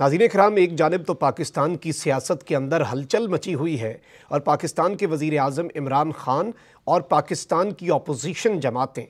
नाजीन कराम एक जानब तो पाकिस्तान की सियासत के अंदर हलचल मची हुई है और पाकिस्तान के वज़ी अजम इमरान ख़ान और पाकिस्तान की अपोजिशन जमातें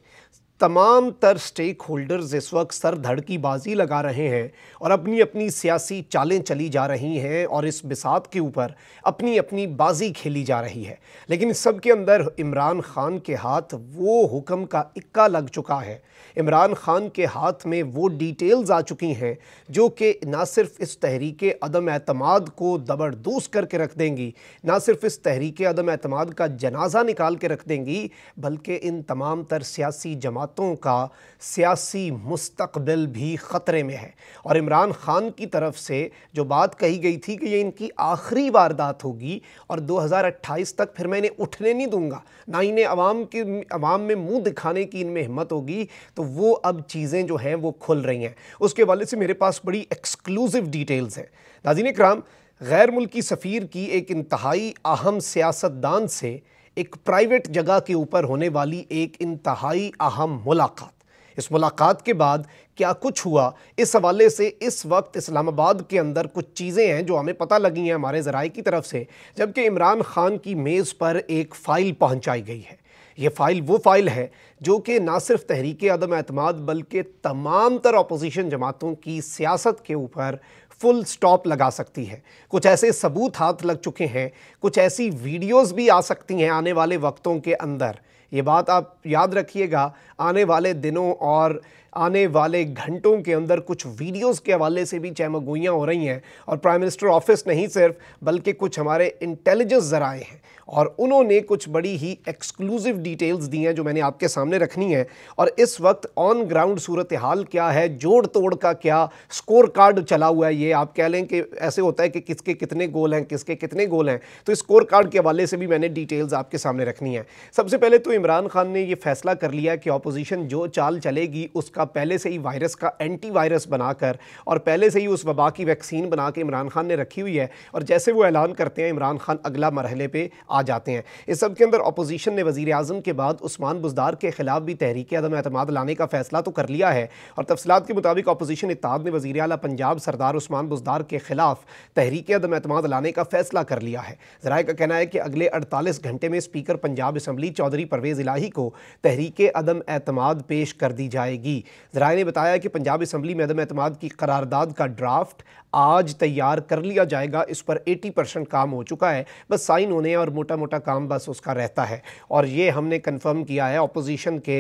तमाम तर स्टेक होल्डर्स इस वक्त सर धड़ की बाजी लगा रहे हैं और अपनी अपनी सियासी चालें चली जा रही हैं और इस बिसात के ऊपर अपनी अपनी बाजी खेली जा रही है लेकिन इस सब के अंदर इमरान खान के हाथ वो हुक्म का इक्का लग चुका है इमरान खान के हाथ में वो डिटेल्स आ चुकी हैं जो कि ना सिर्फ इस तहरीक अदम अतमाद को दबरदूस करके रख देंगी ना सिर्फ इस तहरीक अदम अतमाद का जनाजा निकाल के रख देंगी बल्कि इन तमाम तर सियासी जमात जमातों का सियासी मुस्तबिल भी ख़तरे में है और इमरान ख़ान की तरफ से जो बात कही गई थी कि ये इनकी आखिरी वारदात होगी और 2028 तक फिर मैं इन्हें उठने नहीं दूंगा ना इन्हें आवाम के आवाम में मुंह दिखाने की इनमें हिम्मत होगी तो वो अब चीज़ें जो हैं वो खुल रही हैं उसके वाले से मेरे पास बड़ी एक्सक्लूसिव डिटेल्स हैं नाजीन कराम गैर मुल्की सफ़ीर की एक इंतहाई अहम सियासतदान से एक प्राइवेट जगह के ऊपर होने वाली एक इंतहाई अहम मुलाकात इस मुलाकात के बाद क्या कुछ हुआ इस हवाले से इस वक्त इस्लामाबाद के अंदर कुछ चीज़ें हैं जो हमें पता लगी हैं हमारे ज़राए की तरफ से जबकि इमरान खान की मेज़ पर एक फ़ाइल पहुंचाई गई है ये फ़ाइल वो फ़ाइल है जो कि ना सिर्फ तहरीक अदम अतमाद बल्कि तमाम तर अपोजिशन जमातों की सियासत के ऊपर फुल स्टॉप लगा सकती है कुछ ऐसे सबूत हाथ लग चुके हैं कुछ ऐसी वीडियोज़ भी आ सकती हैं आने वाले वक्तों के अंदर ये बात आप याद रखिएगा आने वाले दिनों और आने वाले घंटों के अंदर कुछ वीडियोस के हवाले से भी चैमगोइयाँ हो रही हैं और प्राइम मिनिस्टर ऑफिस नहीं सिर्फ बल्कि कुछ हमारे इंटेलिजेंस ज़राए हैं और उन्होंने कुछ बड़ी ही एक्सक्लूसिव डिटेल्स दी हैं जो मैंने आपके सामने रखनी है और इस वक्त ऑन ग्राउंड सूरत हाल क्या है जोड़ तोड़ का क्या स्कोर कार्ड चला हुआ है ये आप कह लें कि ऐसे होता है कि किसके कितने गोल हैं किसके कितने गोल हैं तो स्कोर कार्ड के हवाले से भी मैंने डिटेल्स आपके सामने रखनी है सबसे पहले तो इमरान खान ने यह फैसला कर लिया कि अपोजिशन जो चाल चलेगी उसका पहले से ही वायरस का एंटी वायरस बनाकर और पहले से ही उस वबा की वैक्सीन बना के इमरान खान ने रखी हुई है और जैसे वो ऐलान करते हैं इमरान खान अगला मरहले पर आ जाते हैं इस सब के अंदर अपोजिशन ने वजी अजम के बाद उस्मान बुजदार के खिलाफ भी तहरीक अदम अतमाद लाने का फैसला तो कर लिया है और तफसलत के मुताबिक अपोजिशन इतिहाद ने वजी अला पंजाब सरदार उस्मान बुजदार के खिलाफ तहरीक अदम अतमाद लाने का फैसला कर लिया है जरा का कहना है कि अगले अड़तालीस घंटे में स्पीकर पंजाब इसम्बली चौधरी परवेज इलाही को तहरीक अदम अतमाद पेश कर दी जाएगी जराए ने बताया कि पंजाब इसम्बली में अदम अतमाद की करारदाद का ड्राफ्ट आज तैयार कर लिया जाएगा इस पर 80 परसेंट काम हो चुका है बस साइन होने और मोटा मोटा काम बस उसका रहता है और ये हमने कंफर्म किया है अपोजिशन के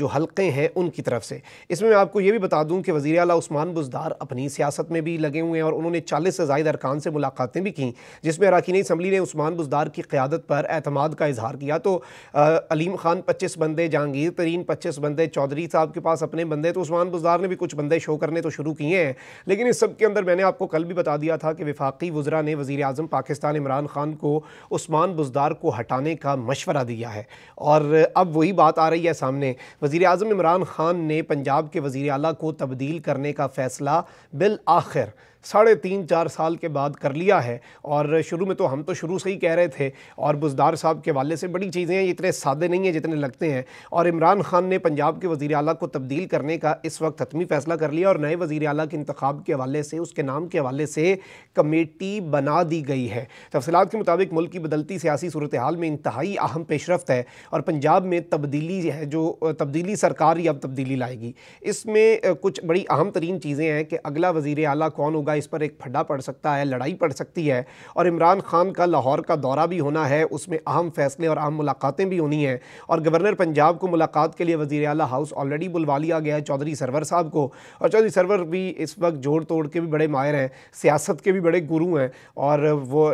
जो हलके हैं उनकी तरफ से इसमें मैं आपको ये भी बता दूँ कि वज़ी अला उस्मान बुजदार अपनी सियासत में भी लगे हुए हैं और उन्होंने चालीस से ज़ायद अरकान से मुलाकातें भी की जिसमें अरकान इसम्बली ने उस्मान बुजदार की क़्यादत पर अहतमाद का इजहार किया तो अलीम खान पच्चीस बंदे जहांगीर तरीन पच्चीस बंदे चौधरी साहब के पास अपने बंदे तो उस्मान बुजार ने भी कुछ बंदे शो करने तो शुरू किए हैं लेकिन इस सब के अंदर मैंने आपको कल भी बता दिया था कि विफाकी वजरा ने वज़ी अजम पाकिस्तान इमरान खान को उस्मान बुजदार को हटाने का मशवरा दिया है और अब वही बात आ रही है सामने वज़ी अजम इमरान खान ने पंजाब के वज़ी अला को तब्दील करने का फ़ैसला बिल आखिर साढ़े तीन चार साल के बाद कर लिया है और शुरू में तो हम तो शुरू से ही कह रहे थे और बुजदार साहब के वाले से बड़ी चीज़ें हैं इतने सादे नहीं हैं जितने लगते हैं और इमरान खान ने पंजाब के वज़ी अला को तब्दील करने का इस वक्त हतमी फ़ैसला कर लिया और नए वज़ी अला के इंतब के हवाले से उसके नाम के हवाले से कमेटी बना दी गई है तफसलत के मुताबिक मुल्क की बदलती सियासी सूरत हाल में इंतहाई अहम पेशरफ है और पंजाब में तब्दीली है जो तब्दीली सरकार ही अब तब्दीली लाएगी इसमें कुछ बड़ी अहम तरीन चीज़ें हैं कि अगला वज़ी अला कौन होगा का इस पर एक फड्डा पड़ सकता है लड़ाई पड़ सकती है और इमरान खान का लाहौर का दौरा भी होना है उसमें अहम फैसले और अहम मुलाकातें भी होनी हैं और गवर्नर पंजाब को मुलाकात के लिए वजी अला हाउस ऑलरेडी बुलवा लिया गया है चौधरी सरवर साहब को और चौधरी सरवर भी इस वक्त जोड़ तोड़ के भी बड़े माहिर हैं सियासत के भी बड़े गुरु हैं और वो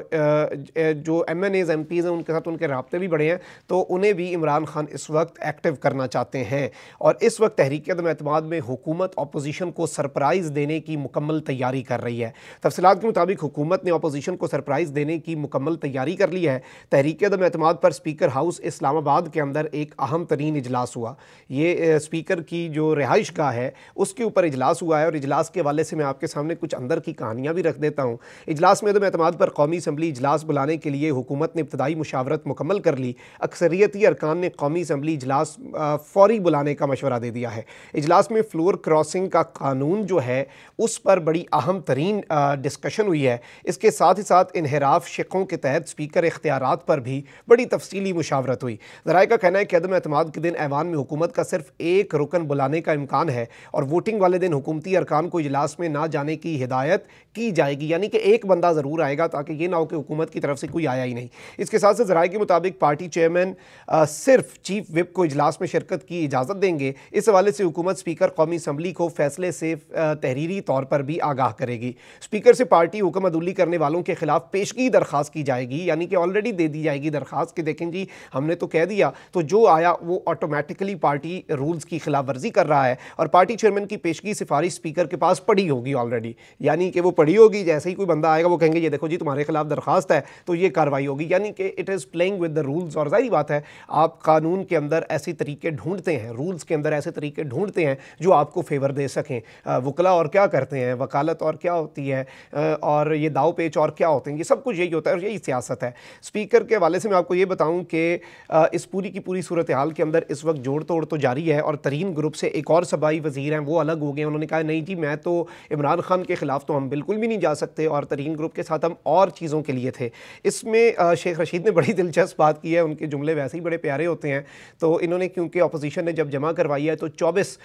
जो M N As M Ps हैं उनके साथ उनके रबते भी बड़े हैं तो उन्हें भी इमरान खान इस वक्त एक्टिव करना चाहते हैं और इस वक्त तहरीक अतमाद में हुकूमत अपोजिशन को सरप्राइज़ देने की मुकम्मल तैयारी कर रही रही है तफसलत के मुताबिक हुकूमत ने अपोजीशन को सरप्राइज़ देने की मुकम्मल तैयारी कर ली है तहरीक अदम अहतम पर स्पीकर हाउस इस्लामाबाद के अंदर एक अहम तरीन इजलास हुआ ये स्पीकर की जो रिहाइश गाह है उसके ऊपर इजलास हुआ है और इजलास के हवाले से मैं आपके सामने कुछ अंदर की कहानियाँ भी रख देता हूँ इजलास में अदम अहतम पर कौमी असम्बली इजलास बुलाने के लिए हुकूमत ने इब्तदाई मुशावरत मुकम्मल कर ली अक्सरियती अरकान ने कौमी असम्बली इजलास फौरी बुलाने का मशवरा दे दिया है इजलास में फ्लोर क्रॉसिंग का कानून जो है उस पर बड़ी अहम तरीन तरीन डिस्कशन हुई है इसके साथ ही साथ इनहराफ शिकों के तहत स्पीकर इख्तियार पर भी बड़ी तफसली मुशावरत हुई जरा का कहना है कि अदम अतमाद के दिन ऐवान में हुकूमत का सिर्फ एक रुकन बुलाने का इम्कान है और वोटिंग वाले दिन हुकूमती अरकान को इजलास में ना जाने की हिदायत की जाएगी यानी कि एक बंदा ज़रूर आएगा ताकि ये ना हो कि हुकूमत की तरफ से कोई आया ही नहीं इसके साथ साथ जरा के मुताबिक पार्टी चेयरमैन सिर्फ चीफ विप को इजलास में शिरकत की इजाज़त देंगे इस हवाले से हुकूमत स्पीकर कौमी असम्बली को फैसले से तहरीरी तौर पर भी आगाह करेगी होगी स्पीकर से पार्टी हुक्म अदूली करने वालों के खिलाफ पेशगी दरख्वास्त की जाएगी यानी कि ऑलरेडी दे दी जाएगी दरख्वास्त कि देखें जी हमने तो कह दिया तो जो आया वो ऑटोमेटिकली पार्टी रूल्स की खिलाफ वर्जी कर रहा है और पार्टी चेयरमैन की पेशगी सिफारिश स्पीकर के पास पड़ी होगी ऑलरेडी यानी कि वो पड़ी होगी जैसे ही कोई बंदा आएगा वो कहेंगे ये देखो जी तुम्हारे खिलाफ दरख्वास्त है तो ये कार्रवाई होगी यानी कि it is playing with the rules और जाहिर बात है आप कानून के अंदर ऐसे तरीके ढूंढते हैं रूल्स के अंदर ऐसे तरीके ढूंढते हैं जो आपको फेवर दे सकें वकला और क्या करते हैं वकालत और क्या क्या होती है और ये दाव पेच और क्या होते हैं ये सब कुछ यही होता है और यही सियासत है स्पीकर के हवाले से मैं आपको ये बताऊँ कि इस पूरी की पूरी सूरत हाल के अंदर इस वक्त जोड़ तोड़ तो जारी है और तरीन ग्रुप से एक और सबाई वजीर हैं वो अलग हो गए उन्होंने कहा नहीं जी मैं तो इमरान खान के ख़िलाफ़ तो हम बिल्कुल भी नहीं जा सकते और तरीन ग्रुप के साथ हम और चीज़ों के लिए थे इसमें शेख रशीद ने बड़ी दिलचस्प बात की है उनके जुमले वैसे ही बड़े प्यारे होते हैं तो इन्होंने क्योंकि अपोजिशन ने जब जमा करवाई है तो चौबीस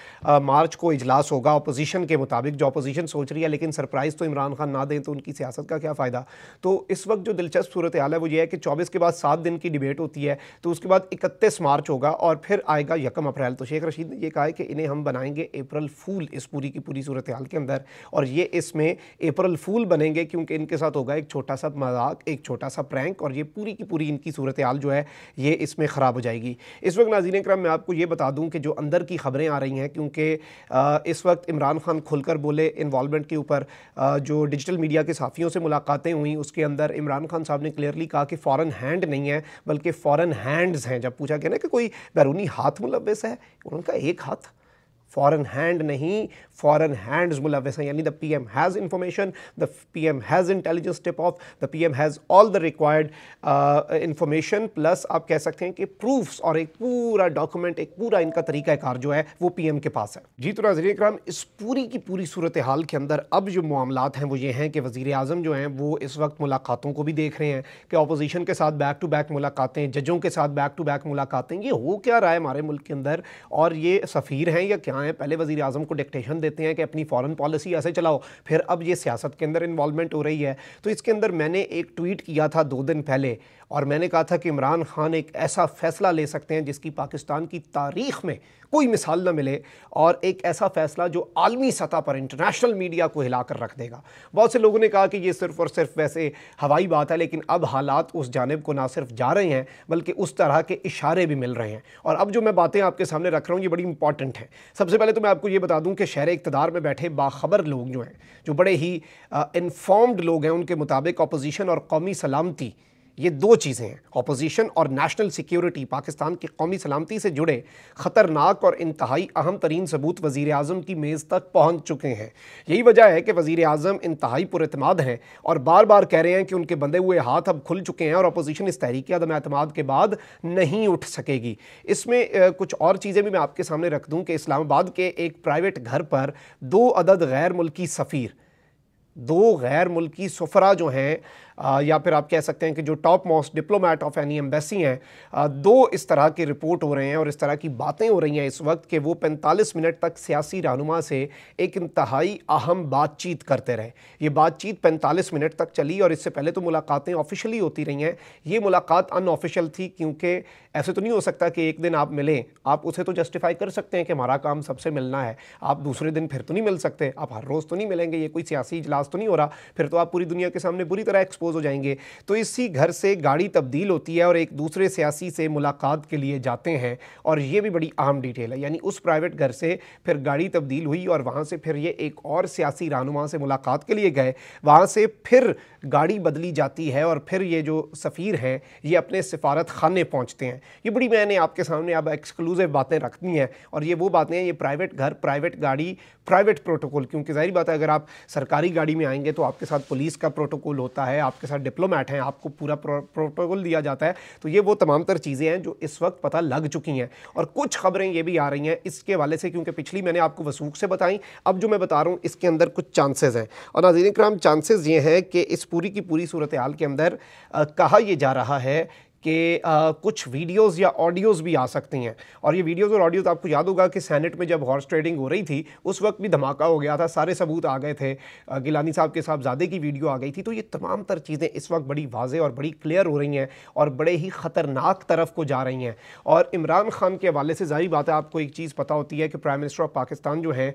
मार्च को इजलास होगा अपोजिशन के मुताबिक जो अपोजिशन सोच रही है लेकिन सरप्राइज प्राइज़ तो इमरान खान ना दें तो उनकी सियासत का क्या फ़ायदा तो इस वक्त जो दिलचस्प सूरत हाल है वो ये है कि चौबीस के बाद सात दिन की डिबेट होती है तो उसके बाद इकतीस मार्च होगा और फिर आएगा यकम अप्रैल तो शेख रशीद ने यह कहा है कि इन्हें हम बनाएंगे अप्रैल फूल इस पूरी की पूरी सूरत हाल के अंदर और ये इसमें अप्रैल फूल बनेंगे क्योंकि इनके साथ होगा एक छोटा सा मजाक एक छोटा सा प्रैंक और ये पूरी की पूरी इनकी सूरत हाल जो है ये इसमें ख़राब हो जाएगी इस वक्त नाजीन क्रम मैं आपको ये बता दूँ कि जो अंदर की खबरें आ रही हैं क्योंकि इस वक्त इमरान खान खुलकर बोले इन्वॉलमेंट के ऊपर जो डिजिटल मीडिया के साफ़ियों से मुलाकातें हुई उसके अंदर इमरान खान साहब ने क्लियरली कहा कि फ़ॉरन हैंड नहीं है बल्कि फ़ॉरन हैंड्स हैं जब पूछा गया ना कि कोई बैरूनी हाथ मुलवस है उनका एक हाथ फॉरन हैंड नहीं फॉरन हैंड मुलविस हैं यानी the P M has information the P M has intelligence tip off the P M has all the required information plus आप कह सकते हैं कि प्रूफ्स और एक पूरा डॉक्यूमेंट एक पूरा इनका तरीक़ाकार जो है वो पी एम के पास है जी तो नजर कराम इस पूरी की पूरी सूरत हाल के अंदर अब जो मामला हैं वो ये हैं कि वज़ी अजम जो हैं वो इस वक्त मुलाकातों को भी देख रहे हैं कि अपोजिशन के साथ बैक टू बैक मुलाकातें जजों के साथ बैक टू बैक मुलाकातें ये हो क्या रहा है हमारे मुल्क के अंदर और ये सफ़ीर हैं या यहाँ हैं पहले वज़ी अजम को डिक्टेशन देते हैं कि अपनी फ़ॉरन पॉलिसी ऐसे चलाओ फिर अब ये सियासत के अंदर इन्वॉलमेंट हो रही है तो इसके अंदर मैंने एक ट्वीट किया था दो दिन पहले और मैंने कहा था कि इमरान खान एक ऐसा फ़ैसला ले सकते हैं जिसकी पाकिस्तान की तारीख में कोई मिसाल न मिले और एक ऐसा फ़ैसला जो आलमी सतह पर इंटरनेशनल मीडिया को हिला कर रख देगा बहुत से लोगों ने कहा कि ये सिर्फ़ और सिर्फ वैसे हवाई बात है लेकिन अब हालात उस जानब को ना सिर्फ जा रहे हैं बल्कि उस तरह के इशारे भी मिल रहे हैं और अब जो मैं बातें आपके सामने रख रहा हूँ ये बड़ी इंपॉर्टेंट है सबसे पहले तो मैं आपको ये बता दूँ कि शहर इकतदार में बैठे बाखबर लोग जो हैं जो बड़े ही इन्फॉर्म्ड लोग हैं उनके मुताबिक अपोजिशन और कौमी सलामती ये दो चीज़ें हैं अपोजिशन और नेशनल सिक्योरिटी पाकिस्तान की कौमी सलामती से जुड़े ख़तरनाक और इंतहाई अहम तरीन सबूत वज़ी अजम की मेज़ तक पहुँच चुके हैं यही वजह है कि वज़ी अजम इंतहाई पुरमाद हैं और बार बार कह रहे हैं कि उनके बंधे हुए हाथ अब खुल चुके हैं और अपोजिशन इस तहरीक अदम अतमाद के बाद नहीं उठ सकेगी इसमें कुछ और चीज़ें भी मैं आपके सामने रख दूँ कि इस्लामाबाद के एक प्राइवेट घर पर दो अदद गैर मुल्की सफ़ीर दो गैर मुल्की सफ़रा जो हैं या फिर आप कह सकते हैं कि जो top most diplomat of any embassy हैं दो इस तरह के रिपोर्ट हो रहे हैं और इस तरह की बातें हो रही हैं इस वक्त कि वो पैंतालीस मिनट तक सियासी रहनुमा से एक इंतहाई अहम बातचीत करते रहे ये बातचीत पैंतालीस मिनट तक चली और इससे पहले तो मुलाकातें ऑफिशली होती रही हैं ये मुलाकात अनऑफिशियल थी क्योंकि ऐसे तो नहीं हो सकता कि एक दिन आप मिलें आप उसे तो जस्टिफाई कर सकते हैं कि हमारा काम सबसे मिलना है आप दूसरे दिन फिर तो नहीं मिल सकते आप हर रोज़ तो नहीं मिलेंगे ये कोई सियासी इजलास तो नहीं हो रहा फिर तो आप पूरी दुनिया के सामने बुरी तरह एक्सपो एक्सपोज हो जाएंगे तो इसी घर से गाड़ी तब्दील होती है और एक दूसरे सियासी से मुलाकात के लिए जाते हैं और ये भी बड़ी अहम डिटेल है यानी उस प्राइवेट घर से फिर गाड़ी तब्दील हुई और वहाँ से फिर ये एक और सियासी रहनुमा से मुलाकात के लिए गए वहाँ से फिर गाड़ी बदली जाती है और फिर ये जो सफ़ीर हैं ये अपने सिफारत खाने पहुँचते हैं ये बड़ी मैंने आपके सामने अब एक्सक्लूसिव बातें रखनी हैं और ये वो बातें हैं ये प्राइवेट घर प्राइवेट गाड़ी प्राइवेट प्रोटोकॉल क्योंकि जाहिर बात है अगर आप सरकारी गाड़ी में आएंगे तो आपके साथ पुलिस का प्रोटोकॉल होता है आप आपके साथ डिप्लोमेट हैं आपको पूरा प्रोटोकॉल दिया जाता है तो ये वो तमाम तर चीज़ें हैं जो इस वक्त पता लग चुकी हैं और कुछ खबरें ये भी आ रही हैं इसके वाले से क्योंकि पिछली मैंने आपको वसूख से बताई अब जो मैं बता रहा हूँ इसके अंदर कुछ चांसेज़ हैं और नाजीन कराम चांसेज़ ये हैं कि इस पूरी की पूरी सूरत हाल के अंदर कहा यह जा रहा है कि कुछ वीडियोस या ऑडियोस भी आ सकती हैं और ये वीडियोस और ऑडियोस आपको याद होगा कि सेनेट में जब हॉर्स ट्रेडिंग हो रही थी उस वक्त भी धमाका हो गया था सारे सबूत आ गए थे गिलानी साहब के साहब ज़्यादा की वीडियो आ गई थी तो ये तमाम तर चीज़ें इस वक्त बड़ी वाजे और बड़ी क्लियर हो रही हैं और बड़े ही ख़तरनाक तरफ को जा रही हैं और इमरान खान के हवाले से ज़ाहिर बात है आपको एक चीज़ पता होती है कि प्राइम मिनिस्टर ऑफ पाकिस्तान जो है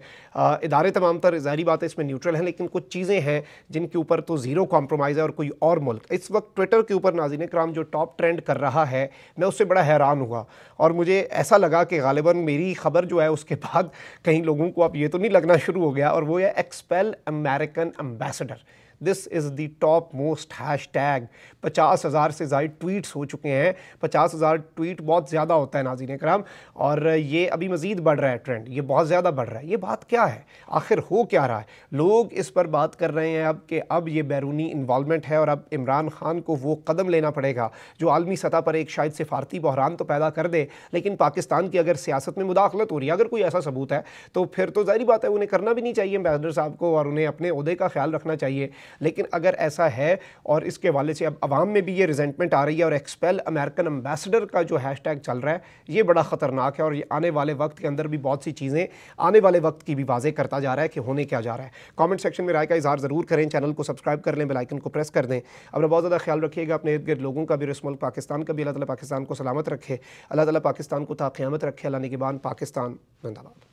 इदारे तमाम तर जारी बात है इसमें न्यूट्रल हैं लेकिन कुछ चीज़ें हैं जिनके ऊपर तो ज़ीरो कॉम्प्रोमाइज़ है और कोई और मुल्क इस वक्त ट्विटर के ऊपर नाजीन कराम जो टॉप ट्रेंड एक्सपेंड कर रहा है मैं उससे बड़ा हैरान हुआ और मुझे ऐसा लगा कि गालिबा मेरी खबर जो है उसके बाद कहीं लोगों को अब ये तो नहीं लगना शुरू हो गया और वो है expel American ambassador this is the top most hashtag पचास हज़ार से ज़ायद ट्वीट्स हो चुके हैं पचास हज़ार ट्वीट बहुत ज़्यादा होता है नाजीन कराम और ये अभी मज़ीद बढ़ रहा है ट्रेंड ये बहुत ज़्यादा बढ़ रहा है ये बात क्या है आखिर हो क्या रहा है लोग इस पर बात कर रहे हैं अब कि अब ये बैरूनी इन्वालमेंट है और अब इमरान खान को वो कदम लेना पड़ेगा जो आलमी सतह पर एक शायद सिफारती बहरान तो पैदा कर दे लेकिन पाकिस्तान की अगर सियासत में मुदाखलत हो रही है अगर कोई ऐसा सबूत है तो फिर तो जाहिर बात है उन्हें करना भी नहीं चाहिए अम्बेसडर साहब को और उन्हें अपने अहदे का ख्याल रखना चाहिए लेकिन अगर ऐसा है और इसके हवाले से अब आवाम में भी ये रिजेंटमेंट आ रही है और एक्सपेल अमेरिकन अम्बेसडर का जो टैग चल रहा है ये बड़ा ख़तरनाक है और ये आने वाले वक्त के अंदर भी बहुत सी चीज़ें आने वाले वक्त की भी वाजे करता जा रहा है कि होने क्या जा रहा है कॉमेंट सेक्शन में राय का इजहार ज़रूर करें चैनल को सब्सक्राइब कर लें बेलाइकन को प्रेस कर दें अपना बहुत ज़्यादा ख्याल रखिएगा अपने इर्द गिर्द लोगों का भी रस्मुल पाकिस्तान का भी अल्लाह तला पाकिस्तान को सलामत रखे अल्लाह ताली पाकिस्तान को ताकियामत रखे अल्लाह निगबान पाकिस्तान धन्यवाद